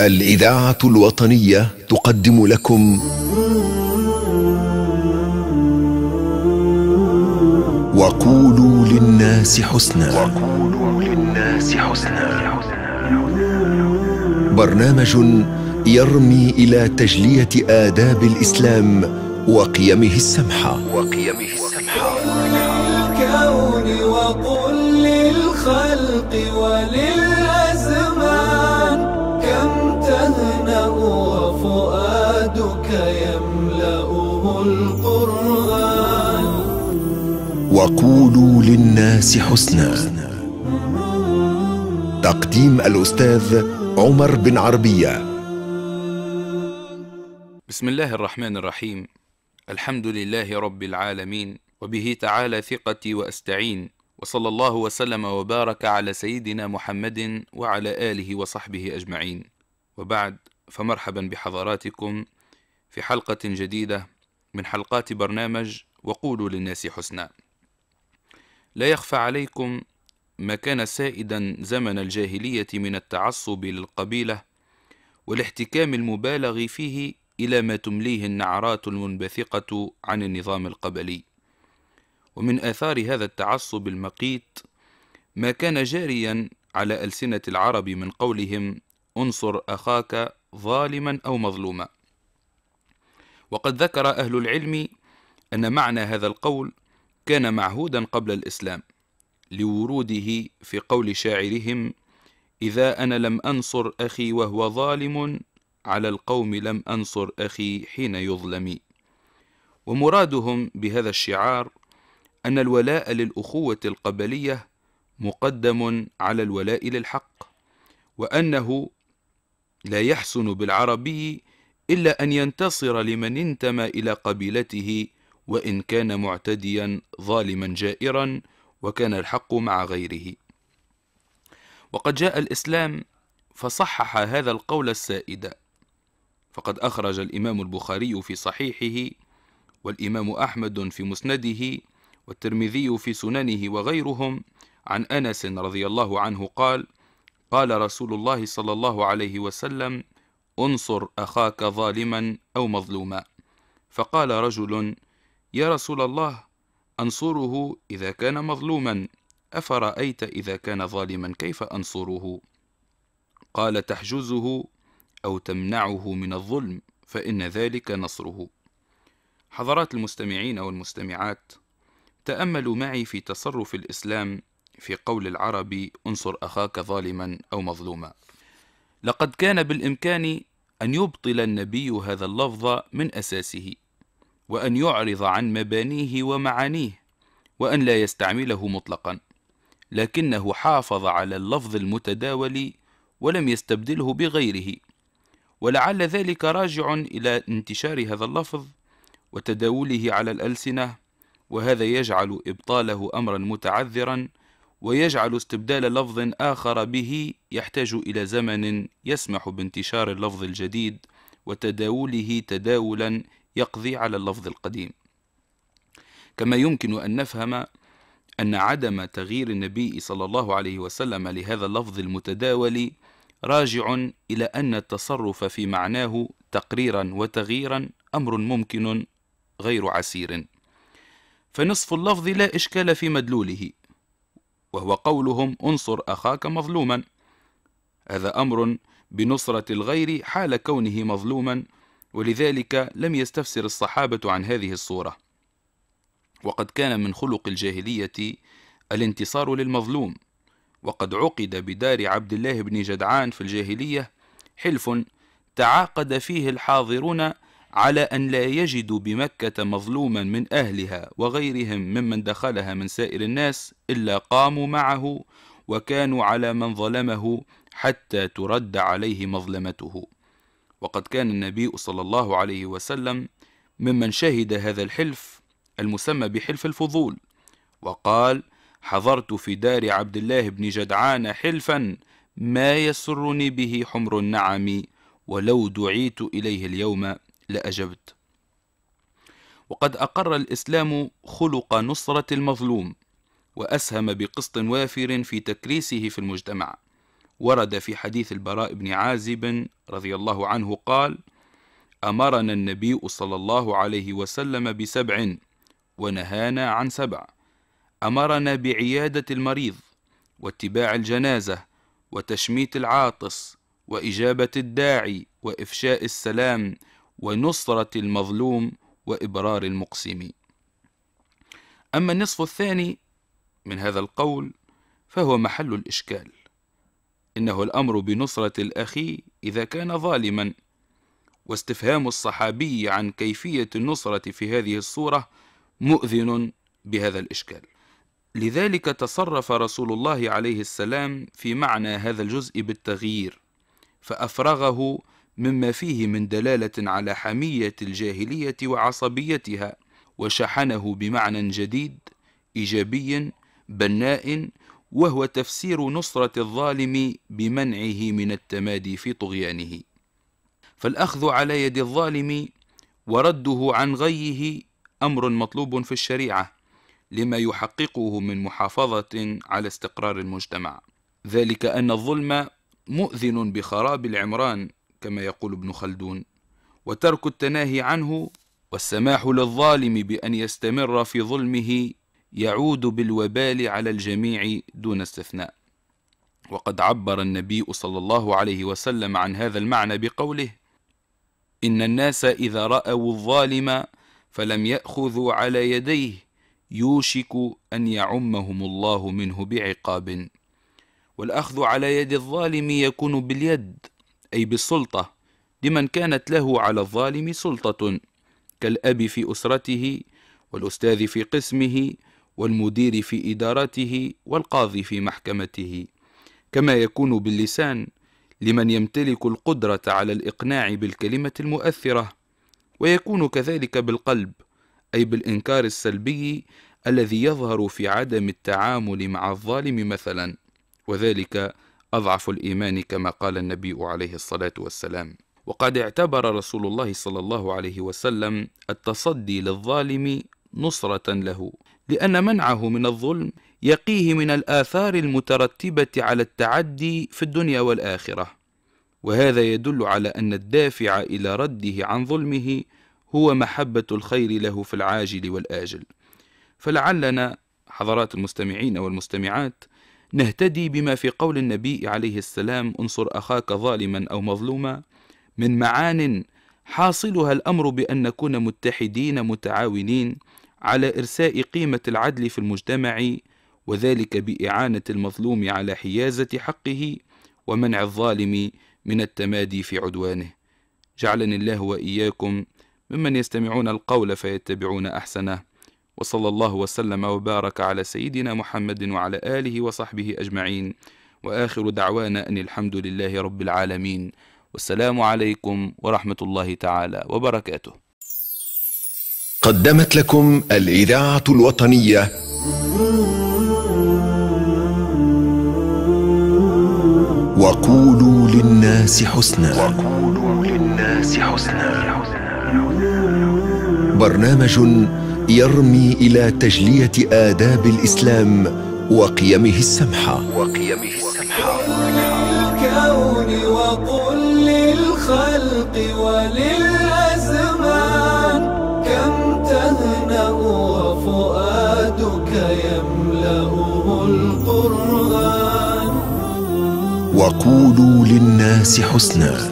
الإذاعة الوطنية تقدم لكم وقولوا للناس حسنا وقولوا للناس حسنا برنامج يرمي إلى تجلية آداب الإسلام وقيمه السمحة وقيمه السمحة للكون وقل للخلق ولل يملأه القرآن وقولوا للناس حسنا تقديم الأستاذ عمر بن عربية بسم الله الرحمن الرحيم الحمد لله رب العالمين وبه تعالى ثقتي وأستعين وصلى الله وسلم وبارك على سيدنا محمد وعلى آله وصحبه أجمعين وبعد فمرحبا بحضراتكم في حلقة جديدة من حلقات برنامج وقولوا للناس حسنا. لا يخفى عليكم ما كان سائدا زمن الجاهلية من التعصب للقبيلة والاحتكام المبالغ فيه إلى ما تمليه النعرات المنبثقة عن النظام القبلي. ومن آثار هذا التعصب المقيت ما كان جاريا على ألسنة العرب من قولهم انصر أخاك ظالما أو مظلوما وقد ذكر أهل العلم أن معنى هذا القول كان معهودا قبل الإسلام لوروده في قول شاعرهم إذا أنا لم أنصر أخي وهو ظالم على القوم لم أنصر أخي حين يظلم ومرادهم بهذا الشعار أن الولاء للأخوة القبلية مقدم على الولاء للحق وأنه لا يحسن بالعربي إلا أن ينتصر لمن انتمى إلى قبيلته وإن كان معتديا ظالما جائرا وكان الحق مع غيره وقد جاء الإسلام فصحح هذا القول السائد فقد أخرج الإمام البخاري في صحيحه والإمام أحمد في مسنده والترمذي في سننه وغيرهم عن أنس رضي الله عنه قال قال رسول الله صلى الله عليه وسلم انصر أخاك ظالما أو مظلوما فقال رجل يا رسول الله أنصره إذا كان مظلوما أفرأيت إذا كان ظالما كيف أنصره قال تحجزه أو تمنعه من الظلم فإن ذلك نصره حضرات المستمعين والمستمعات تأملوا معي في تصرف الإسلام في قول العرب انصر أخاك ظالما أو مظلوما لقد كان بالإمكان أن يبطل النبي هذا اللفظ من أساسه وأن يعرض عن مبانيه ومعانيه وأن لا يستعمله مطلقا لكنه حافظ على اللفظ المتداول ولم يستبدله بغيره ولعل ذلك راجع إلى انتشار هذا اللفظ وتداوله على الألسنة وهذا يجعل إبطاله أمرا متعذرا ويجعل استبدال لفظ آخر به يحتاج إلى زمن يسمح بانتشار اللفظ الجديد وتداوله تداولا يقضي على اللفظ القديم كما يمكن أن نفهم أن عدم تغيير النبي صلى الله عليه وسلم لهذا اللفظ المتداول راجع إلى أن التصرف في معناه تقريرا وتغييرا أمر ممكن غير عسير فنصف اللفظ لا إشكال في مدلوله وهو قولهم انصر أخاك مظلوما هذا أمر بنصرة الغير حال كونه مظلوما ولذلك لم يستفسر الصحابة عن هذه الصورة وقد كان من خلق الجاهلية الانتصار للمظلوم وقد عقد بدار عبد الله بن جدعان في الجاهلية حلف تعاقد فيه الحاضرون على أن لا يجدوا بمكة مظلوما من أهلها وغيرهم ممن دخلها من سائر الناس إلا قاموا معه وكانوا على من ظلمه حتى ترد عليه مظلمته وقد كان النبي صلى الله عليه وسلم ممن شهد هذا الحلف المسمى بحلف الفضول وقال حضرت في دار عبد الله بن جدعان حلفا ما يسرني به حمر النعم ولو دعيت إليه اليوم لأجبت وقد أقر الإسلام خلق نصرة المظلوم وأسهم بقسط وافر في تكريسه في المجتمع ورد في حديث البراء بن عازب رضي الله عنه قال أمرنا النبي صلى الله عليه وسلم بسبع ونهانا عن سبع أمرنا بعيادة المريض واتباع الجنازة وتشميت العاطس وإجابة الداعي وإفشاء السلام ونصرة المظلوم وإبرار المقسم أما النصف الثاني من هذا القول فهو محل الإشكال إنه الأمر بنصرة الأخي إذا كان ظالما واستفهام الصحابي عن كيفية النصرة في هذه الصورة مؤذن بهذا الإشكال لذلك تصرف رسول الله عليه السلام في معنى هذا الجزء بالتغيير فأفرغه مما فيه من دلالة على حمية الجاهلية وعصبيتها وشحنه بمعنى جديد إيجابي بناء وهو تفسير نصرة الظالم بمنعه من التمادي في طغيانه فالأخذ على يد الظالم ورده عن غيه أمر مطلوب في الشريعة لما يحققه من محافظة على استقرار المجتمع ذلك أن الظلم مؤذن بخراب العمران كما يقول ابن خلدون وترك التناهي عنه والسماح للظالم بأن يستمر في ظلمه يعود بالوبال على الجميع دون استثناء وقد عبر النبي صلى الله عليه وسلم عن هذا المعنى بقوله إن الناس إذا رأوا الظالم فلم يأخذوا على يديه يوشك أن يعمهم الله منه بعقاب والأخذ على يد الظالم يكون باليد أي بالسلطة لمن كانت له على الظالم سلطة كالأب في أسرته والأستاذ في قسمه والمدير في إدارته والقاضي في محكمته كما يكون باللسان لمن يمتلك القدرة على الإقناع بالكلمة المؤثرة ويكون كذلك بالقلب أي بالإنكار السلبي الذي يظهر في عدم التعامل مع الظالم مثلا وذلك اضعف الايمان كما قال النبي عليه الصلاه والسلام وقد اعتبر رسول الله صلى الله عليه وسلم التصدي للظالم نصره له لان منعه من الظلم يقيه من الاثار المترتبه على التعدي في الدنيا والاخره وهذا يدل على ان الدافع الى رده عن ظلمه هو محبه الخير له في العاجل والاجل فلعلنا حضرات المستمعين والمستمعات نهتدي بما في قول النبي عليه السلام انصر اخاك ظالما او مظلوما من معان حاصلها الامر بان نكون متحدين متعاونين على ارساء قيمه العدل في المجتمع وذلك باعانه المظلوم على حيازه حقه ومنع الظالم من التمادي في عدوانه جعلني الله واياكم ممن يستمعون القول فيتبعون احسنه وصلى الله وسلم وبارك على سيدنا محمد وعلى آله وصحبه أجمعين وآخر دعوانا أن الحمد لله رب العالمين والسلام عليكم ورحمة الله تعالى وبركاته قدمت لكم الإذاعة الوطنية وقولوا للناس حسنا وقولوا للناس حسنا برنامج يرمي إلى تجلية آداب الإسلام وقيمه السمحة وقيمه السمحة الكون وقل للخلق وللأزمان كم تهنأ وفؤادك يملأه القرآن وقولوا للناس حسناً